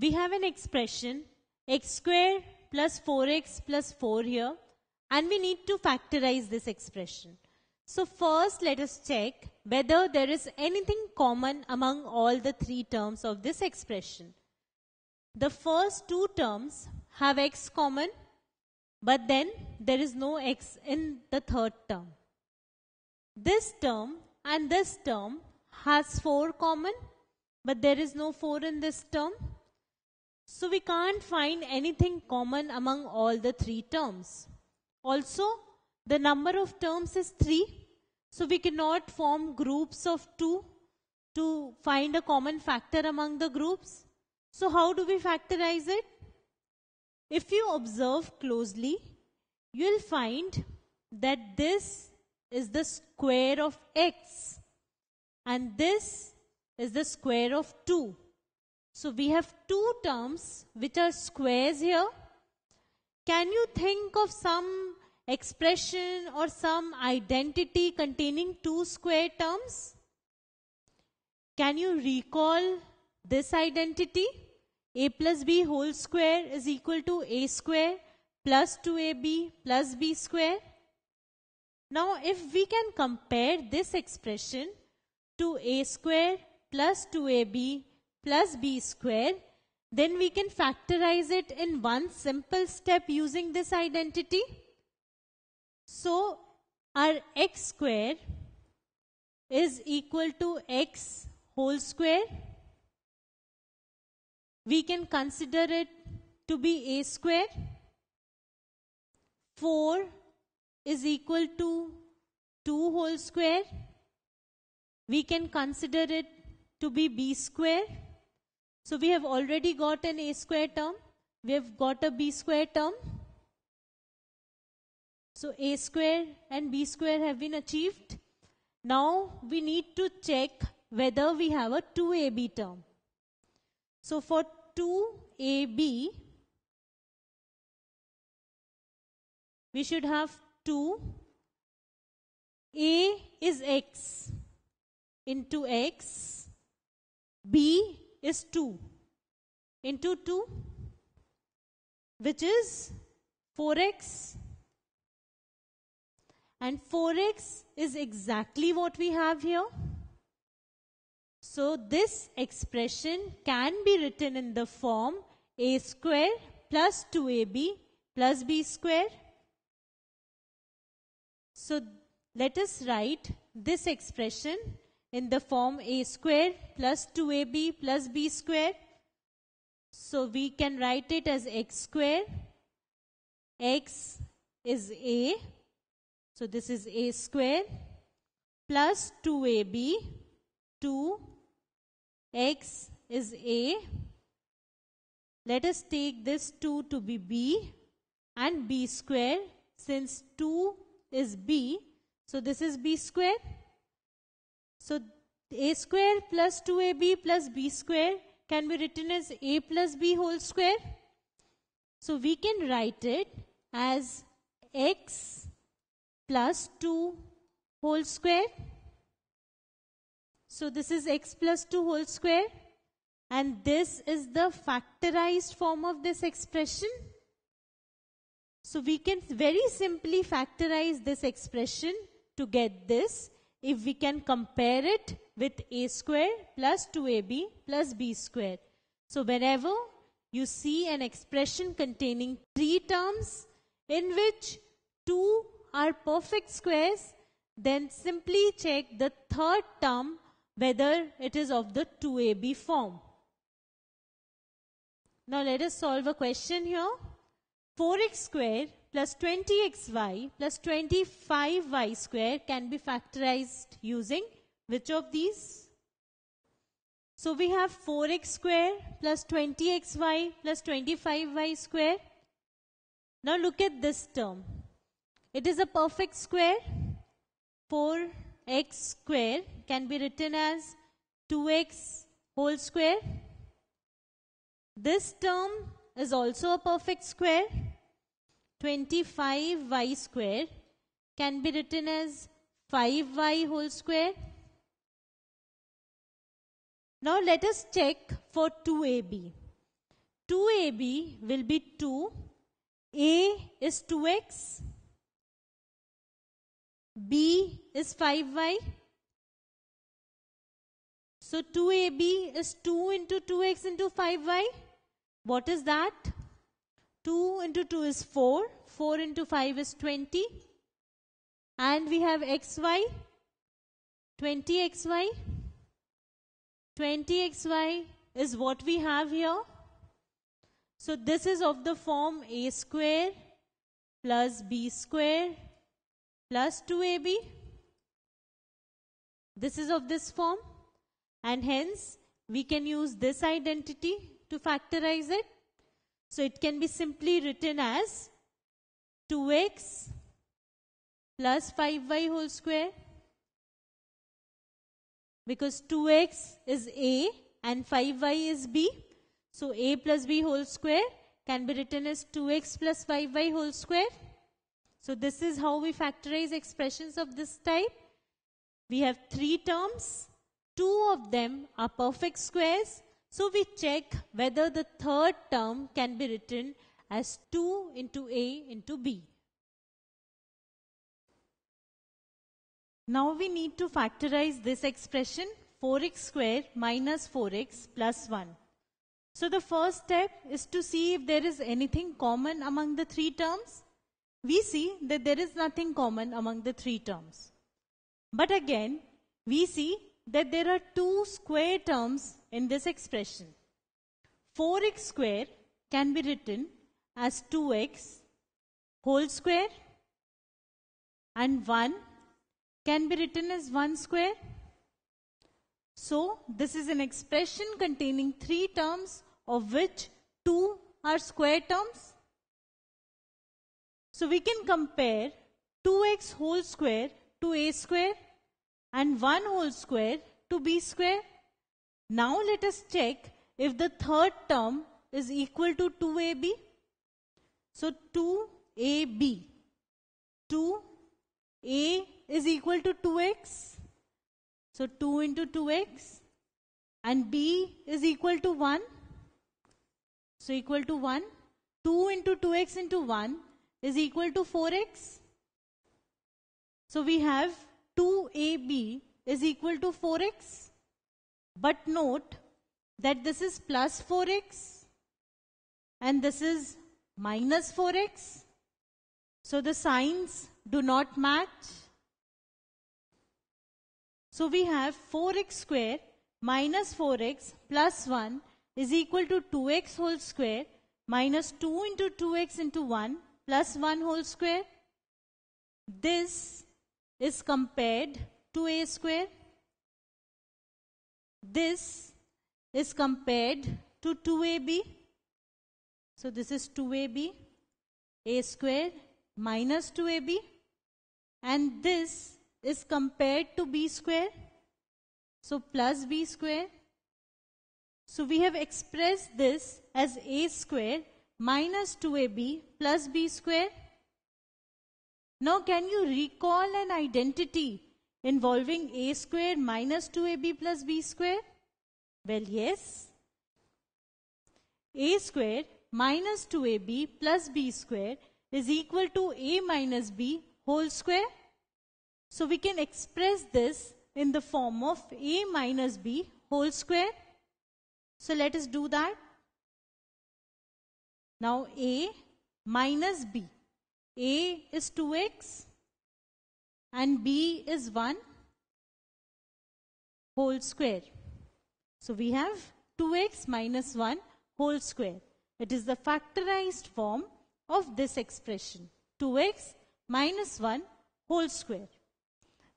we have an expression x square plus 4x plus 4 here and we need to factorize this expression. So first let us check whether there is anything common among all the three terms of this expression. The first two terms have x common but then there is no x in the third term. This term and this term has 4 common but there is no 4 in this term so we can't find anything common among all the three terms. Also, the number of terms is 3. So we cannot form groups of 2 to find a common factor among the groups. So how do we factorize it? If you observe closely, you'll find that this is the square of x and this is the square of 2. So we have two terms which are squares here. Can you think of some expression or some identity containing two square terms? Can you recall this identity? a plus b whole square is equal to a square plus 2ab plus b square. Now if we can compare this expression to a square plus 2ab plus b square, then we can factorize it in one simple step using this identity. So our x square is equal to x whole square. We can consider it to be a square. 4 is equal to 2 whole square. We can consider it to be b square. So we have already got an a square term. We have got a b square term. So a square and b square have been achieved. Now we need to check whether we have a 2ab term. So for 2ab, we should have 2. A is x into x. B is 2 into 2 which is 4x and 4x is exactly what we have here. So this expression can be written in the form a square plus 2ab plus b square. So let us write this expression in the form a square plus 2ab plus b square. So we can write it as x square. x is a. So this is a square plus 2ab. 2 x is a. Let us take this 2 to be b and b square since 2 is b. So this is b square so a square plus 2ab plus b square can be written as a plus b whole square. So we can write it as x plus 2 whole square. So this is x plus 2 whole square and this is the factorized form of this expression. So we can very simply factorize this expression to get this if we can compare it with a square plus 2ab plus b square. So whenever you see an expression containing three terms in which two are perfect squares, then simply check the third term whether it is of the 2ab form. Now let us solve a question here. 4x square plus 20xy plus 25y square can be factorized using which of these? So we have 4x square plus 20xy plus 25y square. Now look at this term. It is a perfect square. 4x square can be written as 2x whole square. This term is also a perfect square. 25y square can be written as 5y whole square. Now let us check for 2ab. 2ab will be 2. a is 2x. b is 5y. So 2ab is 2 into 2x into 5y. What is that? 2 into 2 is 4, 4 into 5 is 20, and we have xy, 20xy, 20xy is what we have here. So this is of the form a square plus b square plus 2ab. This is of this form and hence we can use this identity to factorize it. So it can be simply written as 2x plus 5y whole square because 2x is a and 5y is b. So a plus b whole square can be written as 2x plus 5y whole square. So this is how we factorize expressions of this type. We have three terms. Two of them are perfect squares so we check whether the third term can be written as 2 into A into B. Now we need to factorize this expression 4x square minus 4x plus 1. So the first step is to see if there is anything common among the three terms. We see that there is nothing common among the three terms. But again, we see that there are two square terms in this expression. 4x square can be written as 2x whole square and 1 can be written as 1 square. So this is an expression containing three terms of which two are square terms. So we can compare 2x whole square to a square and one whole square to b square. Now let us check if the third term is equal to 2ab. So 2ab. 2a is equal to 2x. So 2 into 2x and b is equal to 1. So equal to 1. 2 into 2x into 1 is equal to 4x. So we have 2ab is equal to 4x. But note that this is plus 4x and this is minus 4x. So the signs do not match. So we have 4x square minus 4x plus 1 is equal to 2x whole square minus 2 into 2x into 1 plus 1 whole square. This is compared to a square. This is compared to 2ab. So this is 2ab, a square minus 2ab and this is compared to b square. So plus b square. So we have expressed this as a square minus 2ab plus b square now, can you recall an identity involving a square minus 2ab plus b square? Well, yes. a square minus 2ab plus b square is equal to a minus b whole square. So, we can express this in the form of a minus b whole square. So, let us do that. Now, a minus b a is 2x and B is 1 whole square. So we have 2x minus 1 whole square. It is the factorized form of this expression 2x minus 1 whole square.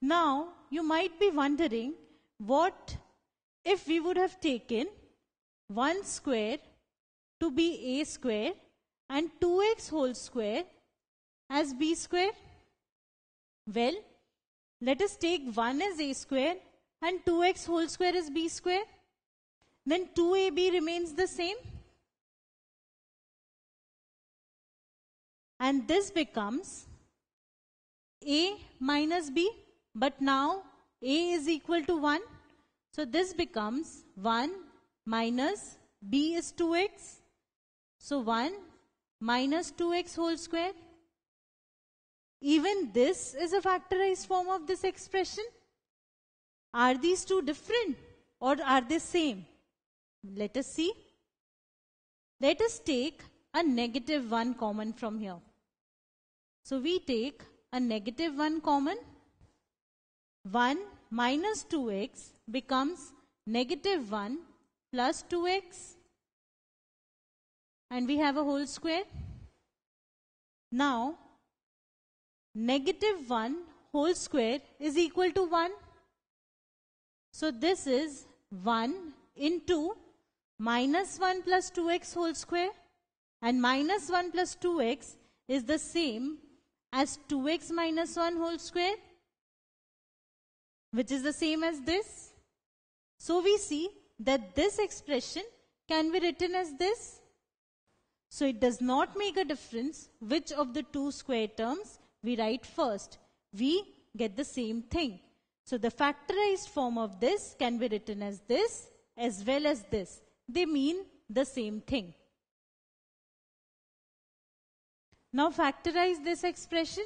Now you might be wondering what if we would have taken 1 square to be a square and 2x whole square as b square? Well, let us take 1 as a square and 2x whole square is b square. Then 2ab remains the same. And this becomes a minus b. But now a is equal to 1. So this becomes 1 minus b is 2x. So 1 minus 2x whole square even this is a factorized form of this expression. Are these two different or are they same? Let us see. Let us take a negative 1 common from here. So we take a negative 1 common. 1 minus 2x becomes negative 1 plus 2x and we have a whole square. Now negative 1 whole square is equal to 1. So this is 1 into minus 1 plus 2x whole square and minus 1 plus 2x is the same as 2x minus 1 whole square which is the same as this. So we see that this expression can be written as this. So it does not make a difference which of the two square terms we write first, we get the same thing. So the factorized form of this can be written as this as well as this. They mean the same thing. Now factorize this expression.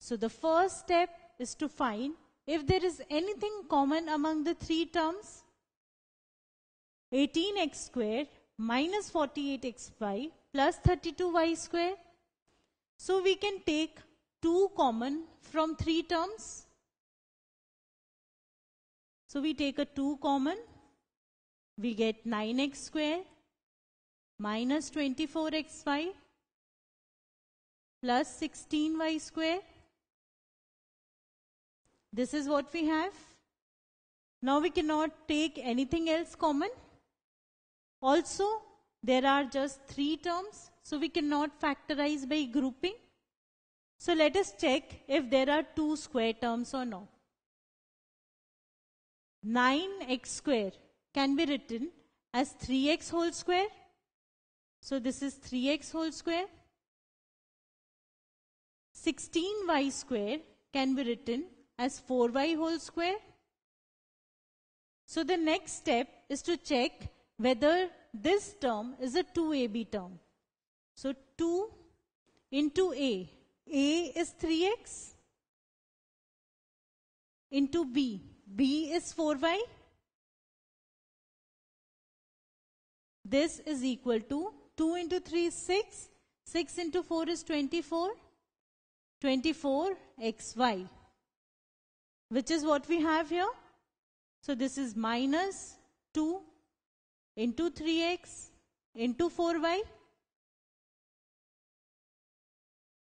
So the first step is to find if there is anything common among the three terms. 18x squared minus 48xy plus 32y squared so we can take 2 common from 3 terms. So we take a 2 common, we get 9x square minus 24xy plus 16y square. This is what we have. Now we cannot take anything else common. Also, there are just three terms so we cannot factorize by grouping. So let us check if there are two square terms or not. 9x square can be written as 3x whole square. So this is 3x whole square. 16y square can be written as 4y whole square. So the next step is to check whether this term is a 2ab term. So 2 into A. A is 3x into B. B is 4y. This is equal to 2 into 3 is 6. 6 into 4 is 24. 24 xy. Which is what we have here. So this is minus 2 into 3x into 4y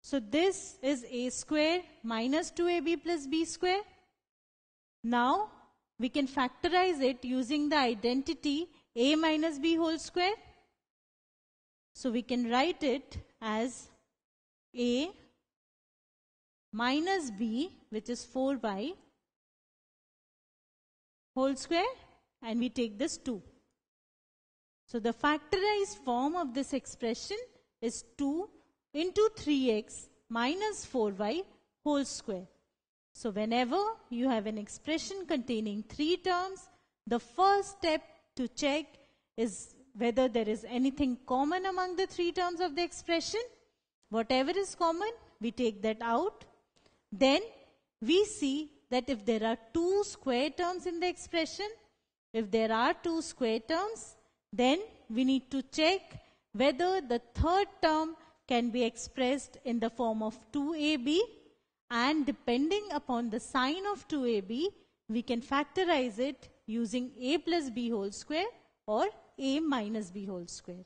So this is a square minus 2ab plus b square. Now we can factorize it using the identity a minus b whole square. So we can write it as a minus b which is 4 by whole square and we take this 2. So the factorized form of this expression is 2 into 3x minus 4y whole square. So whenever you have an expression containing three terms, the first step to check is whether there is anything common among the three terms of the expression. Whatever is common, we take that out. Then we see that if there are two square terms in the expression, if there are two square terms, then we need to check whether the third term can be expressed in the form of 2ab and depending upon the sign of 2ab, we can factorize it using a plus b whole square or a minus b whole square.